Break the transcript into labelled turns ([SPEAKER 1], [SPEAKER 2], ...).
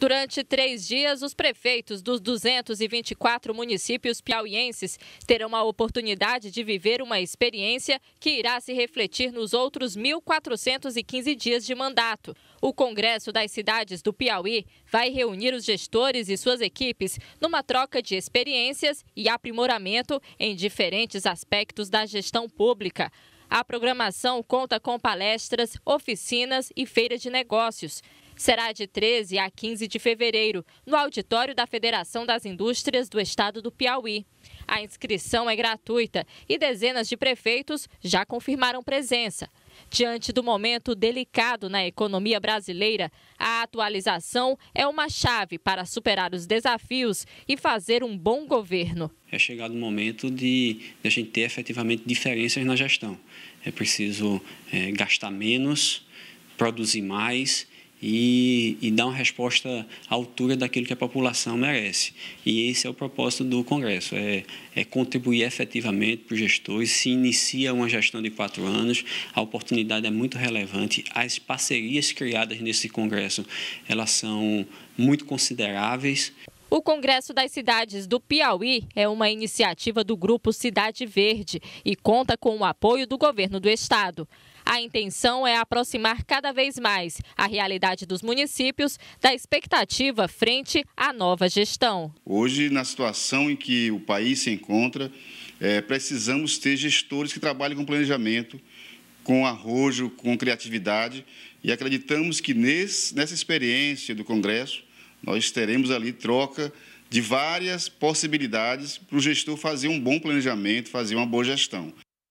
[SPEAKER 1] Durante três dias, os prefeitos dos 224 municípios piauienses terão a oportunidade de viver uma experiência que irá se refletir nos outros 1.415 dias de mandato. O Congresso das Cidades do Piauí vai reunir os gestores e suas equipes numa troca de experiências e aprimoramento em diferentes aspectos da gestão pública. A programação conta com palestras, oficinas e feiras de negócios será de 13 a 15 de fevereiro, no auditório da Federação das Indústrias do Estado do Piauí. A inscrição é gratuita e dezenas de prefeitos já confirmaram presença. Diante do momento delicado na economia brasileira, a atualização é uma chave para superar os desafios e fazer um bom governo.
[SPEAKER 2] É chegado o momento de, de a gente ter efetivamente diferenças na gestão. É preciso é, gastar menos, produzir mais e, e dar uma resposta à altura daquilo que a população merece. E esse é o propósito do Congresso, é, é contribuir efetivamente para os gestores. Se inicia uma gestão de quatro anos, a oportunidade é muito relevante. As parcerias criadas nesse Congresso, elas são muito consideráveis.
[SPEAKER 1] O Congresso das Cidades do Piauí é uma iniciativa do Grupo Cidade Verde e conta com o apoio do governo do estado. A intenção é aproximar cada vez mais a realidade dos municípios da expectativa frente à nova gestão.
[SPEAKER 3] Hoje, na situação em que o país se encontra, é, precisamos ter gestores que trabalhem com planejamento, com arrojo, com criatividade e acreditamos que nesse, nessa experiência do Congresso nós teremos ali troca de várias possibilidades para o gestor fazer um bom planejamento, fazer uma boa gestão.